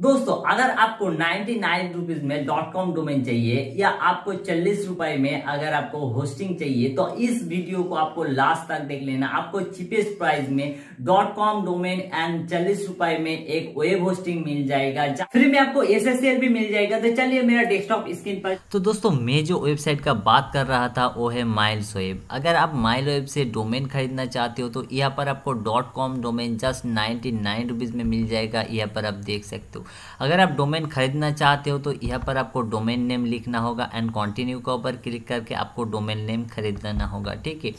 दोस्तों अगर आपको नाइन रुपीज में डॉट कॉम डोमेन चाहिए या आपको चालीस रुपए में अगर आपको होस्टिंग चाहिए तो इस वीडियो को आपको लास्ट तक देख लेना आपको चीपेस्ट प्राइस में डॉट कॉम डोमेन एंड चालीस रुपए में एक वेब होस्टिंग मिल जाएगा फ्री में आपको एस भी मिल जाएगा तो चलिए मेरा डेस्कटॉप स्क्रीन पर तो दोस्तों में जो वेबसाइट का बात कर रहा था वो है माइल्स वेब अगर आप माइल वेब से डोमेन खरीदना चाहते हो तो यहाँ पर आपको dot com domain just ninety में मिल जाएगा यहाँ पर आप देख सकते हो अगर आप डोमेन खरीदना चाहते हो तो यहाँ पर आपको डोमेन नेम लिखना होगा एंड कॉन्टिन्यू के ऊपर क्लिक करके आपको डोमेन नेम खरीदना होगा ठीक है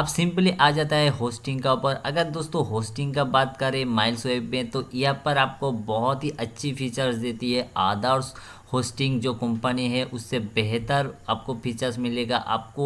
अब सिंपली आ जाता है होस्टिंग का ऊपर अगर दोस्तों होस्टिंग का बात करें माइल्स वेब में तो यहाँ पर आपको बहुत ही अच्छी फीचर्स देती है आदर्श होस्टिंग जो कंपनी है उससे बेहतर आपको फीचर्स मिलेगा आपको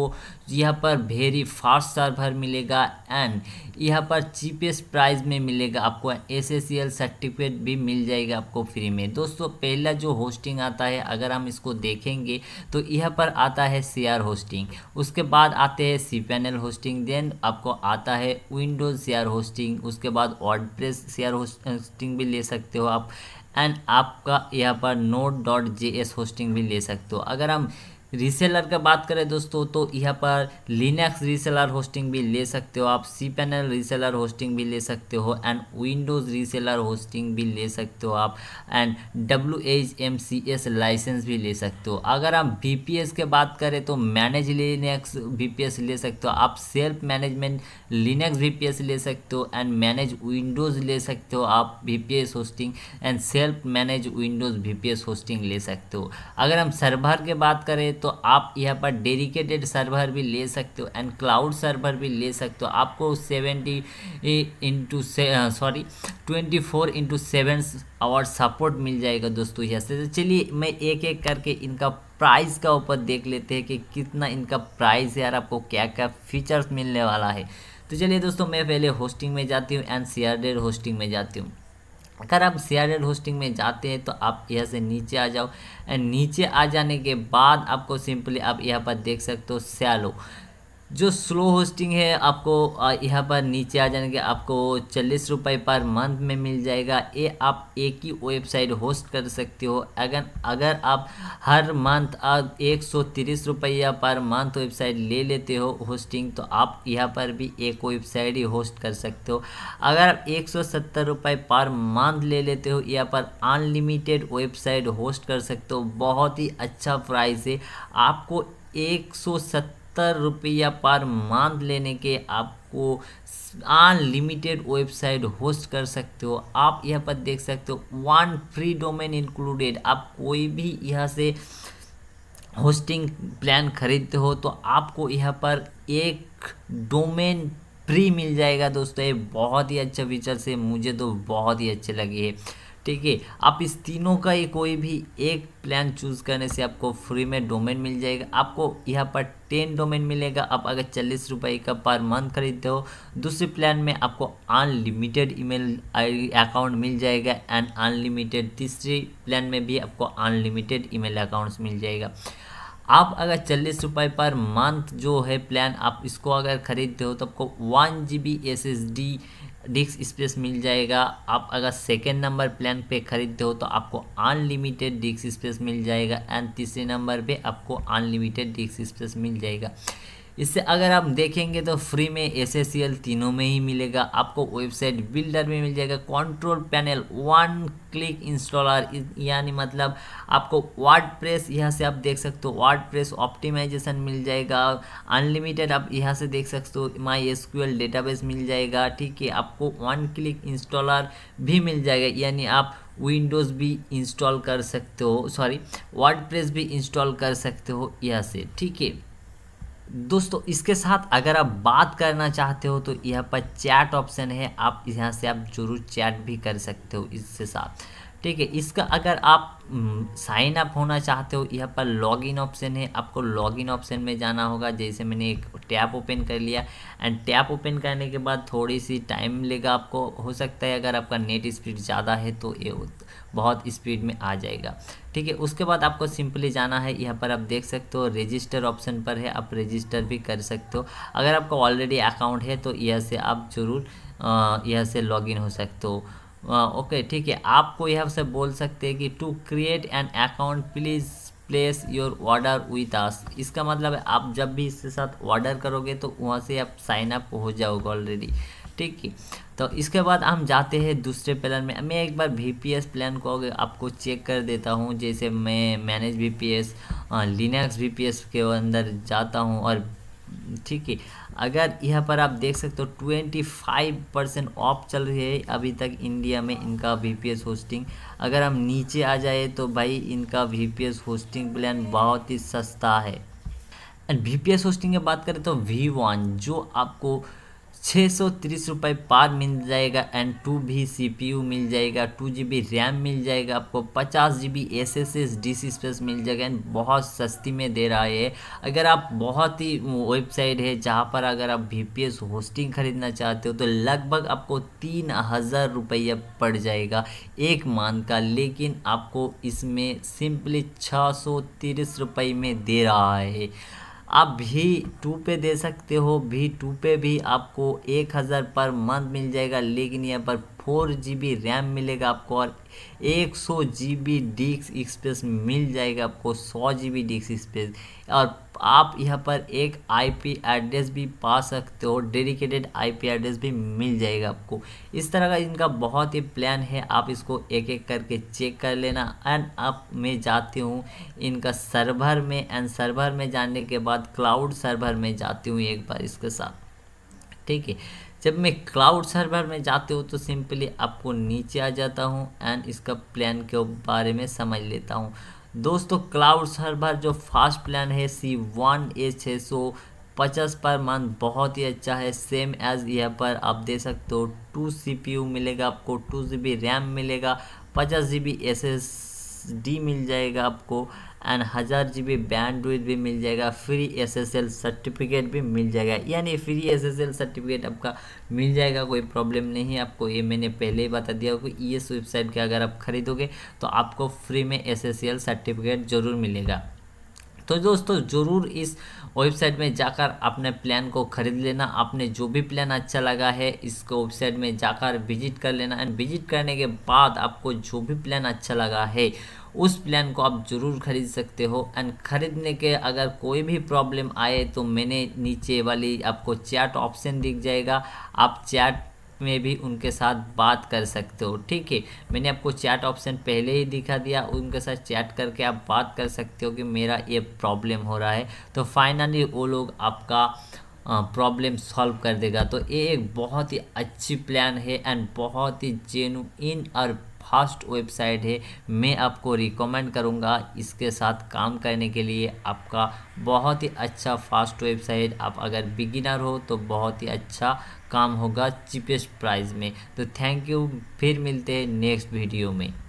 यहाँ पर वेरी फास्ट सर्वर मिलेगा एंड यहाँ पर चीपेस्ट प्राइस में मिलेगा आपको एस सर्टिफिकेट भी मिल जाएगा आपको फ्री में दोस्तों पहला जो होस्टिंग आता है अगर हम इसको देखेंगे तो यहाँ पर आता है सी होस्टिंग उसके बाद आते हैं सी पैनल होस्टिंग देन आपको आता है विंडोज़ शेयर होस्टिंग उसके बाद वर्ड प्रेस शेयर होस्टिंग भी ले सकते हो आप एंड आपका यहाँ पर Node dot J S hosting भी ले सकते हो अगर हम रीसेलर का बात करें दोस्तों तो यहाँ पर लिनक्स रीसेलर होस्टिंग भी ले सकते हो आप सी पैनल रीसेलर होस्टिंग भी ले सकते हो एंड विंडोज़ रीसेलर होस्टिंग भी ले सकते हो आप and W H M C S licence भी ले सकते हो अगर आप वी पी एस के बात करें तो manage Linux V P S ले सकते हो आप self management Linux V P S ले सकते हो एंड मैनेज विंडोज़ ले सकते हो आप V P S hosting and self manage Windows V P S hosting ले सकते हो अगर हम सर्वर के बात करें तो आप यहाँ पर डेडिकेटेड सर्वर भी ले सकते हो एंड क्लाउड सर्वर भी ले सकते हो आपको सेवेंटी इंटू से sorry twenty four into seven hour support मिल जाएगा दोस्तों यहाँ से तो चलिए मैं एक एक करके इनका प्राइस का ऊपर देख लेते हैं कि कितना इनका प्राइस है यार आपको क्या क्या फीचर्स मिलने वाला है तो चलिए दोस्तों मैं पहले होस्टिंग में जाती हूँ एंड सीआरडेड होस्टिंग में जाती हूँ अगर आप सीआरएल होस्टिंग में जाते हैं तो आप यहाँ से नीचे आ जाओ एंड नीचे आ जाने के बाद आपको सिंपली आप यहाँ पर देख सकते हो सैलो जो स्लो होस्टिंग है आपको यहाँ पर नीचे आ जाने के आपको चालीस रुपये पर मंथ में मिल जाएगा ये आप एक ही वेबसाइट होस्ट कर सकते हो अगर अगर आप हर मंथ एक सौ तीस रुपया पर मंथ वेबसाइट ले लेते हो होस्टिंग तो आप यहाँ पर भी एक वेबसाइट ही होस्ट कर सकते हो अगर आप एक सौ सत्तर रुपये पर मंथ ले लेते हो यहाँ पर अनलिमिटेड वेबसाइट होस्ट कर सकते हो बहुत ही अच्छा प्राइस है आपको एक सौ सत्तर सत्तर रुपया पर मंथ लेने के आपको अनलिमिटेड वेबसाइट होस्ट कर सकते हो आप यहाँ पर देख सकते हो वन फ्री डोमेन इंक्लूडेड आप कोई भी यहाँ से होस्टिंग प्लान खरीदते हो तो आपको यहाँ पर एक डोमेन फ्री मिल जाएगा दोस्तों ये बहुत ही अच्छा फीचर से मुझे तो बहुत ही अच्छे लगे है ठीक है आप इस तीनों का ही कोई भी एक प्लान चूज़ करने से आपको फ्री में डोमेन मिल जाएगा आपको यहाँ पर टेन डोमेन मिलेगा आप अगर चालीस रुपए का पर मंथ खरीदते हो दूसरे प्लान में आपको अनलिमिटेड ईमेल अकाउंट मिल जाएगा एंड अनलिमिटेड तीसरे प्लान में भी आपको अनलिमिटेड ईमेल अकाउंट्स मिल जाएगा आप अगर चालीस रुपये पर मंथ जो है प्लान आप इसको अगर ख़रीदते हो तो आपको one G B S S D disk space मिल जाएगा आप अगर सेकेंड नंबर प्लान पे खरीदते हो तो आपको अनलिमिटेड डिस्क स्पेस मिल जाएगा एंड तीसरे नंबर पे आपको अनलिमिटेड डिस्क स्पेस मिल जाएगा इससे अगर आप देखेंगे तो फ्री में एस तीनों में ही मिलेगा आपको वेबसाइट बिल्डर में मिल जाएगा control panel one click installer यानी मतलब आपको प्रेस यहाँ से आप देख सकते हो प्रेस ऑप्टिमाइजेशन मिल जाएगा अनलिमिटेड आप यहाँ से देख सकते हो माई एसक्यूएल डेटाबेस मिल जाएगा ठीक है आपको वन क्लिक इंस्टॉलर भी मिल जाएगा यानी आप विंडोज़ भी इंस्टॉल कर सकते हो सॉरी प्रेस भी इंस्टॉल कर सकते हो यहाँ से ठीक है दोस्तों इसके साथ अगर आप बात करना चाहते हो तो यहाँ पर चैट ऑप्शन है आप यहाँ से आप जरूर चैट भी कर सकते हो इसके साथ ठीक है इसका अगर आप साइन अप होना चाहते हो यहाँ पर लॉगिन ऑप्शन है आपको लॉगिन ऑप्शन में जाना होगा जैसे मैंने एक टैप ओपन कर लिया एंड टैप ओपन करने के बाद थोड़ी सी टाइम लेगा आपको हो सकता है अगर आपका नेट स्पीड ज़्यादा है तो ये बहुत स्पीड में आ जाएगा ठीक है उसके बाद आपको सिंपली जाना है यहाँ पर आप देख सकते हो रजिस्टर ऑप्शन पर है आप रजिस्टर भी कर सकते हो अगर आपका ऑलरेडी अकाउंट है तो यह से आप ज़रूर यह से लॉगिन हो सकते हो ओके हाँ, ठीक है आपको यह से बोल सकते हैं कि to create an account please place your order with us इसका मतलब है आप जब भी इसके साथ ऑर्डर करोगे तो वहाँ से आप साइन अप हो जाओगे ऑलरेडी ठीक है तो इसके बाद हम जाते हैं दूसरे प्लान में मैं एक बार वी पी एस प्लान को आपको चेक कर देता हूँ जैसे मैं manage V P S Linux V P S के अंदर जाता हूँ और ठीक है अगर यहाँ पर आप देख सकते हो ट्वेंटी फाइव परसेंट ऑफ चल रही है अभी तक इंडिया में इनका वी होस्टिंग अगर हम नीचे आ जाए तो भाई इनका वी होस्टिंग प्लान बहुत ही सस्ता है एंड वी होस्टिंग की बात करें तो वी वन जो आपको छः सौ तीस रुपये पार मिल जाएगा एंड टू भी सी मिल जाएगा टू जी बी रैम मिल जाएगा आपको पचास G B S S S D C space मिल जाएगा एंड बहुत सस्ती में दे रहा है अगर आप बहुत ही वेबसाइट है जहाँ पर अगर आप वी पी एस होस्टिंग ख़रीदना चाहते हो तो लगभग आपको तीन हज़ार रुपया पड़ जाएगा एक मान का लेकिन आपको इसमें सिंपली छः सौ तीस में दे रहा है आप भी टू पे दे सकते हो भी टू पे भी आपको एक हज़ार पर मंथ मिल जाएगा लेकिन यहाँ पर फोर जी बी रैम मिलेगा आपको और एक सौ जी बी डिस्क स्पेस मिल जाएगा आपको सौ जी बी डिस्क स्पेस और आप यहाँ पर एक आईपी एड्रेस भी पा सकते हो डेडिकेटेड आईपी एड्रेस भी मिल जाएगा आपको इस तरह का इनका बहुत ही प्लान है आप इसको एक एक करके चेक कर लेना एंड अब मैं जाती हूँ इनका सर्वर में एंड सर्वर में जाने के बाद क्लाउड सर्वर में जाती हूँ एक बार इसके साथ ठीक है जब मैं क्लाउड सर्वर में जाते हो तो सिंपली आपको नीचे आ जाता हूँ एंड इसका प्लान के बारे में समझ लेता हूँ दोस्तों क्लाउड सर्वर जो फास्ट प्लान है सी वन ए छः सौ पचास पर मंथ बहुत ही अच्छा है सेम एज यह पर आप दे सकते हो टू सी मिलेगा आपको टू जी बी रैम मिलेगा पचास G B S S D मिल जाएगा आपको एंड हज़ार जी बी विद भी मिल जाएगा फ्री एसएसएल सर्टिफिकेट भी मिल जाएगा यानी फ्री एसएसएल सर्टिफिकेट आपका मिल जाएगा कोई प्रॉब्लम नहीं है आपको ये मैंने पहले ही बता दिया कि इस वेबसाइट के अगर आप खरीदोगे तो आपको फ्री में एसएसएल सर्टिफिकेट ज़रूर मिलेगा तो दोस्तों ज़रूर इस वेबसाइट में जाकर अपने प्लान को खरीद लेना आपने जो भी प्लान अच्छा लगा है इसको वेबसाइट में जाकर विजिट कर लेना एंड विजिट करने के बाद आपको जो भी प्लान अच्छा लगा है उस प्लान को आप ज़रूर ख़रीद सकते हो एंड ख़रीदने के अगर कोई भी प्रॉब्लम आए तो मैंने नीचे वाली आपको चैट ऑप्शन दिख जाएगा आप चैट में भी उनके साथ बात कर सकते हो ठीक है मैंने आपको चैट ऑप्शन पहले ही दिखा दिया उनके साथ चैट करके आप बात कर सकते हो कि मेरा ये प्रॉब्लम हो रहा है तो फाइनली वो लोग आपका प्रॉब्लम सॉल्व कर देगा तो ये एक बहुत ही अच्छी प्लान है एंड बहुत ही जेनुइन और फास्ट वेबसाइट है मैं आपको रिकमेंड करूँगा इसके साथ काम करने के लिए आपका बहुत ही अच्छा फास्ट वेबसाइट आप अगर बिगिनर हो तो बहुत ही अच्छा काम होगा चीपेस्ट प्राइस में तो थैंक यू फिर मिलते हैं नेक्स्ट वीडियो में